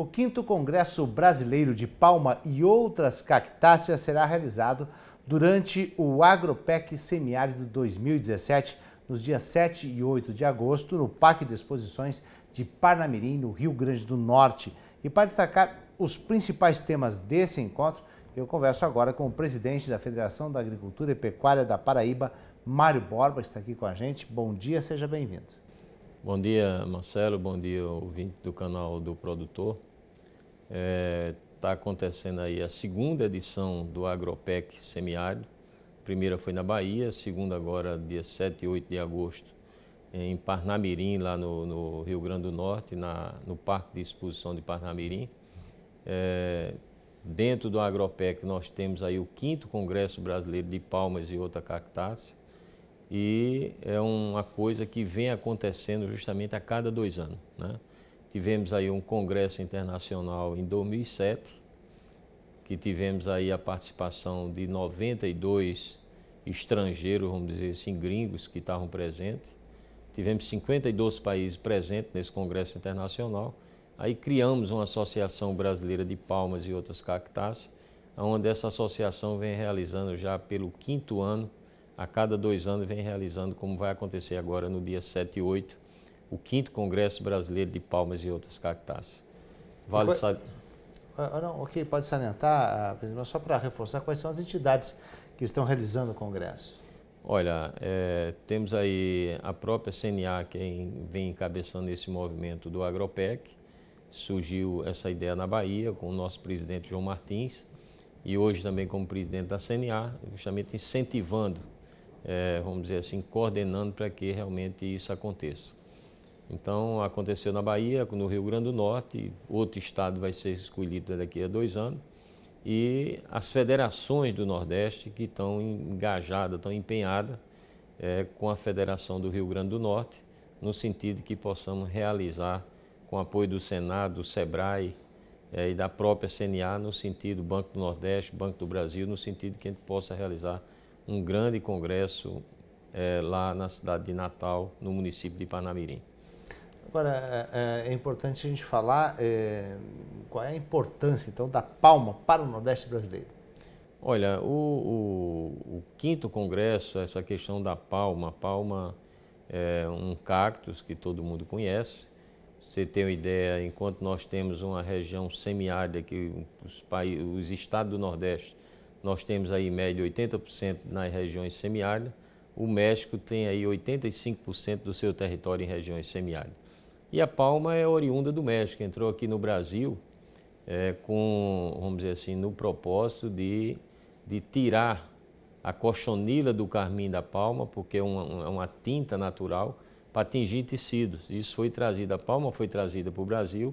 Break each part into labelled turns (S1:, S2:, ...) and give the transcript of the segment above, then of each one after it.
S1: o 5 Congresso Brasileiro de Palma e outras cactáceas será realizado durante o Agropec Semiárido 2017, nos dias 7 e 8 de agosto, no Parque de Exposições de Parnamirim, no Rio Grande do Norte. E para destacar os principais temas desse encontro, eu converso agora com o presidente da Federação da Agricultura e Pecuária da Paraíba, Mário Borba, que está aqui com a gente. Bom dia, seja bem-vindo.
S2: Bom dia, Marcelo. Bom dia, ouvinte do canal do Produtor. Está é, tá acontecendo aí a segunda edição do Agropec Semiárido. primeira foi na Bahia, segunda agora, dia 7 e 8 de agosto, em Parnamirim, lá no, no Rio Grande do Norte, na, no Parque de Exposição de Parnamirim. É, dentro do Agropec, nós temos aí o 5 Congresso Brasileiro de Palmas e Outra Cactácea e é uma coisa que vem acontecendo justamente a cada dois anos. Né? Tivemos aí um congresso internacional em 2007, que tivemos aí a participação de 92 estrangeiros, vamos dizer assim, gringos que estavam presentes. Tivemos 52 países presentes nesse congresso internacional. Aí criamos uma associação brasileira de palmas e outras cactáceas, onde essa associação vem realizando já pelo quinto ano a cada dois anos vem realizando, como vai acontecer agora no dia 7 e 8, o 5 Congresso Brasileiro de Palmas e Outras Cactáceas. Vale Agora, sal...
S1: Ah, ah, não, Ok, pode salientar, ah, mas só para reforçar, quais são as entidades que estão realizando o Congresso?
S2: Olha, é, temos aí a própria CNA, que vem encabeçando esse movimento do Agropec. Surgiu essa ideia na Bahia com o nosso presidente João Martins e hoje também como presidente da CNA, justamente incentivando é, vamos dizer assim, coordenando para que realmente isso aconteça. Então, aconteceu na Bahia, no Rio Grande do Norte, outro estado vai ser escolhido daqui a dois anos, e as federações do Nordeste que estão engajadas, estão empenhadas é, com a Federação do Rio Grande do Norte, no sentido que possamos realizar, com apoio do Senado, do SEBRAE é, e da própria CNA, no sentido Banco do Nordeste, Banco do Brasil, no sentido que a gente possa realizar um grande congresso é, lá na cidade de Natal, no município de Panamirim
S1: Agora, é, é, é, importante a gente falar é, qual é a importância, então, da Palma para o Nordeste brasileiro.
S2: Olha, o, o, o quinto congresso, essa questão da palma, a palma é um cactus que todo mundo conhece, você tem uma ideia, enquanto nós temos uma região semiárida que os, países, os estados do Nordeste nós temos aí em média 80% nas regiões semiáridas. O México tem aí 85% do seu território em regiões semiáridas. E a palma é oriunda do México, entrou aqui no Brasil é, com, vamos dizer assim, no propósito de, de tirar a cochonila do carmim da palma, porque é uma, uma tinta natural, para atingir tecidos. Isso foi trazido, a palma foi trazida para o Brasil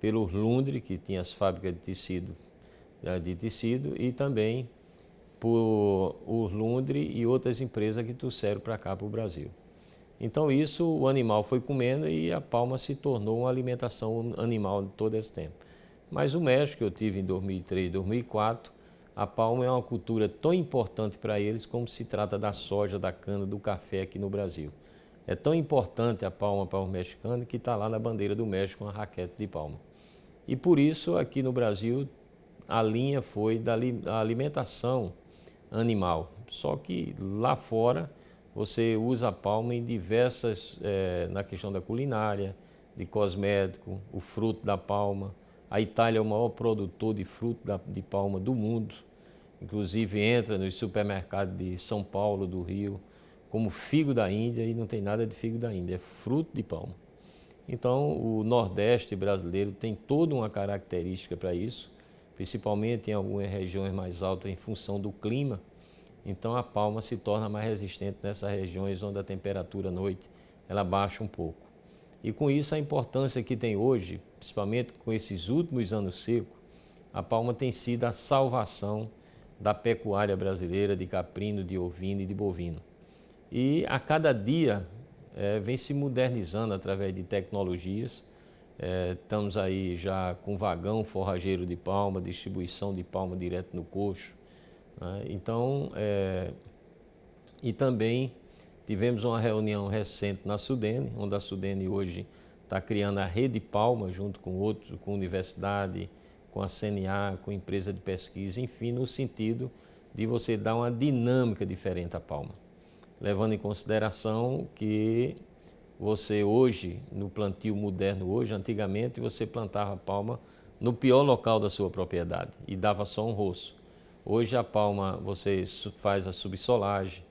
S2: pelos Lundre, que tinha as fábricas de tecido eh, de tecido e também por o Lundre e outras empresas que trouxeram para cá, para o Brasil. Então isso o animal foi comendo e a palma se tornou uma alimentação animal todo esse tempo. Mas o México, que eu tive em 2003, 2004, a palma é uma cultura tão importante para eles como se trata da soja, da cana, do café aqui no Brasil. É tão importante a palma para os mexicanos que está lá na bandeira do México uma raquete de palma. E por isso aqui no Brasil a linha foi da alimentação animal. Só que lá fora você usa a palma em diversas, é, na questão da culinária, de cosmético, o fruto da palma. A Itália é o maior produtor de fruto da, de palma do mundo, inclusive entra nos supermercados de São Paulo, do Rio, como figo da Índia e não tem nada de figo da Índia, é fruto de palma. Então o Nordeste brasileiro tem toda uma característica para isso principalmente em algumas regiões mais altas em função do clima. Então a palma se torna mais resistente nessas regiões onde a temperatura à noite ela baixa um pouco. E com isso a importância que tem hoje, principalmente com esses últimos anos secos, a palma tem sido a salvação da pecuária brasileira de caprino, de ovino e de bovino. E a cada dia é, vem se modernizando através de tecnologias é, estamos aí já com vagão forrageiro de palma, distribuição de palma direto no coxo. Né? Então, é, e também tivemos uma reunião recente na Sudene, onde a Sudene hoje está criando a Rede Palma, junto com outros, com a universidade, com a CNA, com a empresa de pesquisa, enfim, no sentido de você dar uma dinâmica diferente à palma, levando em consideração que você hoje, no plantio moderno hoje, antigamente você plantava palma no pior local da sua propriedade e dava só um roço. Hoje a palma você faz a subsolagem,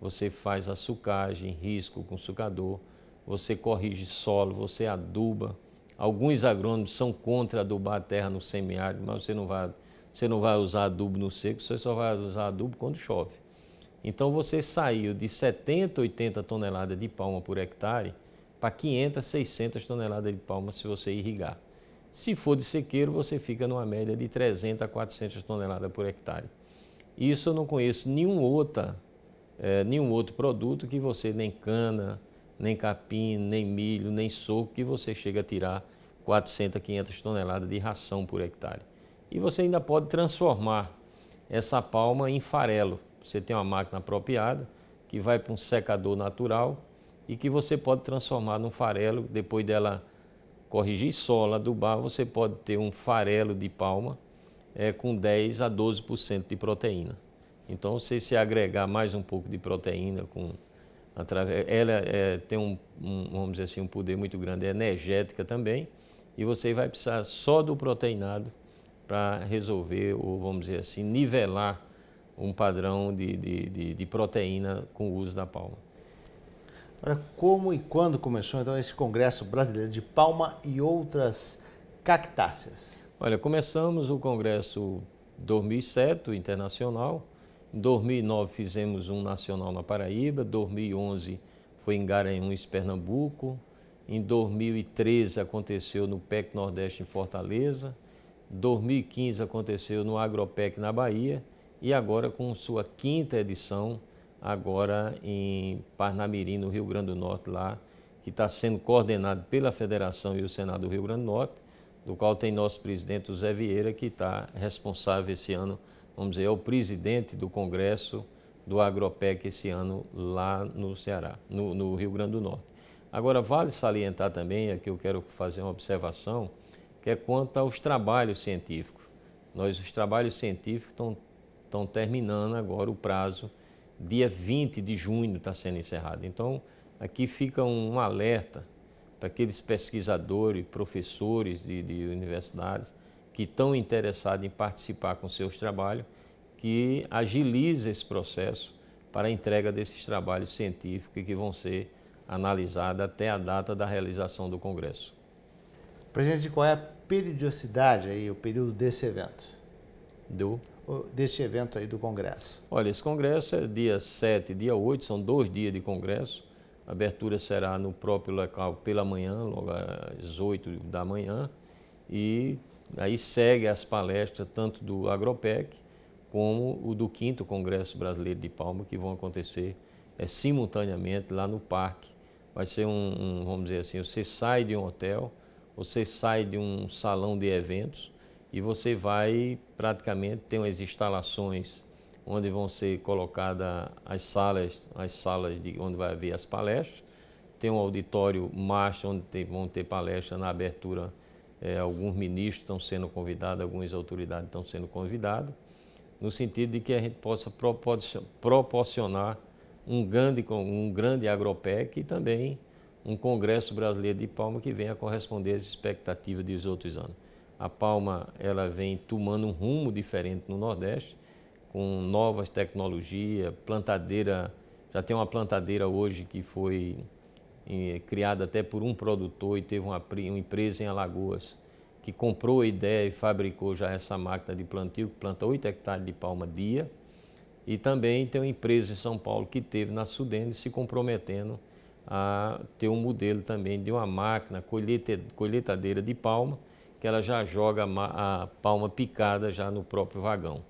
S2: você faz a sucagem, risco com sucador, você corrige solo, você aduba. Alguns agrônomos são contra adubar a terra no semiárido, mas você não vai, você não vai usar adubo no seco, você só vai usar adubo quando chove. Então você saiu de 70, 80 toneladas de palma por hectare para 500, 600 toneladas de palma se você irrigar. Se for de sequeiro, você fica numa média de 300 a 400 toneladas por hectare. Isso eu não conheço nenhum, outra, é, nenhum outro produto que você, nem cana, nem capim, nem milho, nem soco, que você chega a tirar 400, 500 toneladas de ração por hectare. E você ainda pode transformar essa palma em farelo. Você tem uma máquina apropriada que vai para um secador natural e que você pode transformar num farelo. Depois dela corrigir sola, adubar, você pode ter um farelo de palma é, com 10 a 12% de proteína. Então, você se agregar mais um pouco de proteína com através, ela é, tem um, um, vamos dizer assim, um poder muito grande, é energética também, e você vai precisar só do proteinado para resolver ou vamos dizer assim nivelar um padrão de, de, de, de proteína com o uso da palma.
S1: Agora, como e quando começou então esse Congresso Brasileiro de Palma e outras cactáceas?
S2: Olha, começamos o Congresso 2007, internacional. Em 2009 fizemos um nacional na Paraíba, 2011 foi em Garanhuns, Pernambuco. Em 2013 aconteceu no PEC Nordeste em Fortaleza. 2015 aconteceu no Agropec na Bahia e agora com sua quinta edição, agora em Parnamirim, no Rio Grande do Norte, lá, que está sendo coordenado pela Federação e o Senado do Rio Grande do Norte, do qual tem nosso presidente, José Zé Vieira, que está responsável esse ano, vamos dizer, é o presidente do Congresso do Agropec esse ano lá no Ceará, no, no Rio Grande do Norte. Agora, vale salientar também, aqui eu quero fazer uma observação, que é quanto aos trabalhos científicos. Nós, os trabalhos científicos estão estão terminando agora o prazo. Dia 20 de junho está sendo encerrado. Então, aqui fica um alerta para aqueles pesquisadores, professores de, de universidades que estão interessados em participar com seus trabalhos, que agilize esse processo para a entrega desses trabalhos científicos que vão ser
S1: analisados até a data da realização do Congresso. Presidente, qual é a periodicidade aí, o período desse evento? do desse evento aí do Congresso?
S2: Olha, esse Congresso é dia 7 e dia 8, são dois dias de Congresso. A abertura será no próprio local pela manhã, logo às 8 da manhã. E aí segue as palestras tanto do Agropec como o do 5 Congresso Brasileiro de Palma, que vão acontecer é, simultaneamente lá no parque. Vai ser um, um, vamos dizer assim, você sai de um hotel, você sai de um salão de eventos, e você vai praticamente ter umas instalações onde vão ser colocadas as salas, as salas de onde vai haver as palestras. Tem um auditório master onde tem, vão ter palestras na abertura. É, alguns ministros estão sendo convidados, algumas autoridades estão sendo convidadas, no sentido de que a gente possa proporcionar um grande, um grande agropec e também um Congresso Brasileiro de Palma que venha corresponder às expectativas dos outros anos. A palma ela vem tomando um rumo diferente no Nordeste, com novas tecnologias, plantadeira, já tem uma plantadeira hoje que foi eh, criada até por um produtor e teve uma, uma empresa em Alagoas que comprou a ideia e fabricou já essa máquina de plantio, que planta 8 hectares de palma dia. E também tem uma empresa em São Paulo que teve na Sudene se comprometendo a ter um modelo também de uma máquina colheitadeira de palma que ela já joga a palma picada já no próprio vagão.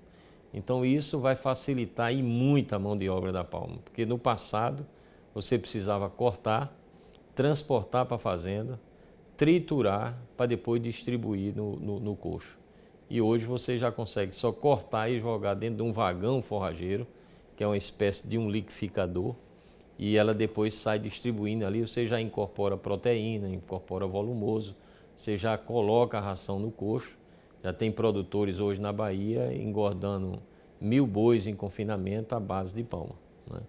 S2: Então isso vai facilitar e muito a mão de obra da palma, porque no passado você precisava cortar, transportar para a fazenda, triturar para depois distribuir no, no, no coxo. E hoje você já consegue só cortar e jogar dentro de um vagão forrageiro, que é uma espécie de um liquidificador, e ela depois sai distribuindo ali, você já incorpora proteína, incorpora volumoso, você já coloca a ração no coxo. Já tem produtores hoje na Bahia engordando mil bois em confinamento à base de palma. Né?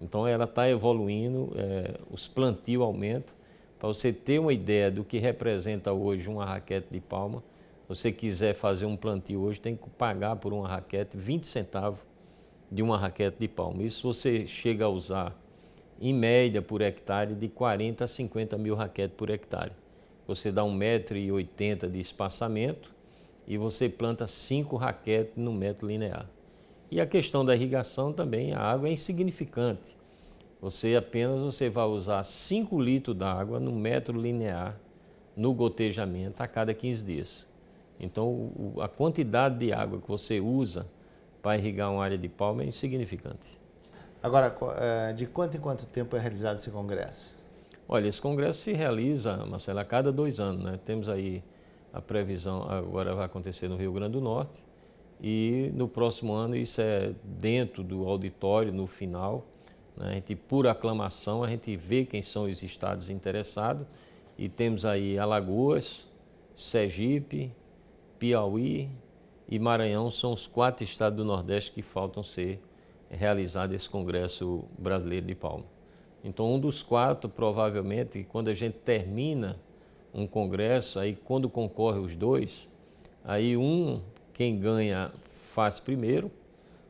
S2: Então ela está evoluindo, é, os plantios aumentam. Para você ter uma ideia do que representa hoje uma raquete de palma, você quiser fazer um plantio hoje, tem que pagar por uma raquete 20 centavos de uma raquete de palma. Isso você chega a usar, em média, por hectare, de 40 a 50 mil raquetes por hectare você dá 1,80m de espaçamento e você planta cinco raquetes no metro linear. E a questão da irrigação também, a água é insignificante. Você apenas você vai usar 5 litros d'água no metro linear no gotejamento a cada 15 dias. Então, a quantidade de água que você usa para irrigar uma área de palma é insignificante. Agora, eh, de quanto em quanto tempo é realizado esse congresso? Olha, esse congresso se realiza, Marcela, a cada dois anos. Né? Temos aí a previsão, agora vai acontecer no Rio Grande do Norte, e no próximo ano isso é dentro do auditório, no final. Né? A gente, por aclamação, a gente vê quem são os estados interessados, e temos aí Alagoas, Sergipe, Piauí e Maranhão, são os quatro estados do Nordeste que faltam ser realizado esse Congresso Brasileiro de Palma. Então, um dos quatro, provavelmente, quando a gente termina um congresso, aí quando concorre os dois, aí um, quem ganha, faz primeiro,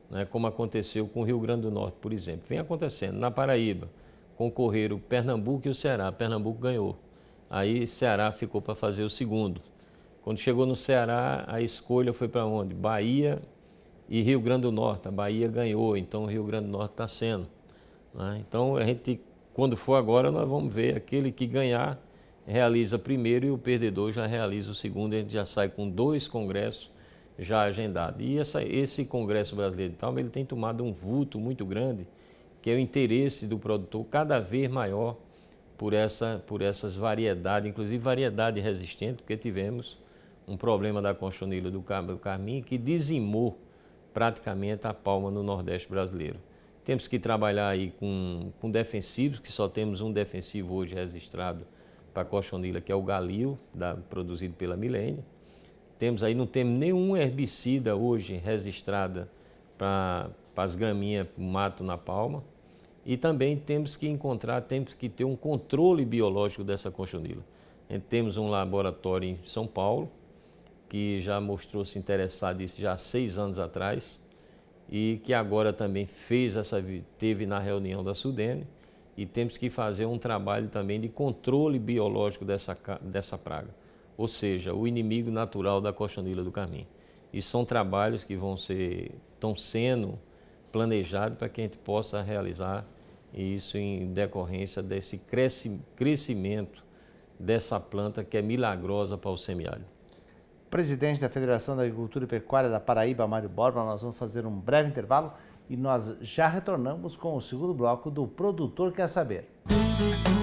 S2: né, como aconteceu com o Rio Grande do Norte, por exemplo. Vem acontecendo. Na Paraíba, concorreram Pernambuco e o Ceará. Pernambuco ganhou. Aí Ceará ficou para fazer o segundo. Quando chegou no Ceará, a escolha foi para onde? Bahia e Rio Grande do Norte. A Bahia ganhou, então o Rio Grande do Norte está sendo. Né? Então, a gente, quando for agora, nós vamos ver aquele que ganhar realiza primeiro e o perdedor já realiza o segundo. A gente já sai com dois congressos já agendados. E essa, esse Congresso Brasileiro de Talma ele tem tomado um vulto muito grande, que é o interesse do produtor cada vez maior por, essa, por essas variedades, inclusive variedade resistente, porque tivemos um problema da conchonilha do Carmim que dizimou praticamente a palma no Nordeste brasileiro. Temos que trabalhar aí com, com defensivos, que só temos um defensivo hoje registrado para a cochonilha, que é o Galil, da, produzido pela Milênio. Temos aí, não temos nenhum herbicida hoje registrada para as graminhas, mato na palma. E também temos que encontrar, temos que ter um controle biológico dessa cochonilha. Temos um laboratório em São Paulo, que já mostrou se interessado isso já há seis anos atrás, e que agora também fez essa teve na reunião da Sudene e temos que fazer um trabalho também de controle biológico dessa, dessa praga, ou seja, o inimigo natural da cochonilha do carmim. E são trabalhos que vão ser estão sendo planejados para que a gente possa realizar isso em decorrência desse
S1: crescimento dessa planta que é milagrosa para o semiárido presidente da Federação da Agricultura e Pecuária da Paraíba, Mário Borba. Nós vamos fazer um breve intervalo e nós já retornamos com o segundo bloco do Produtor Quer Saber. Música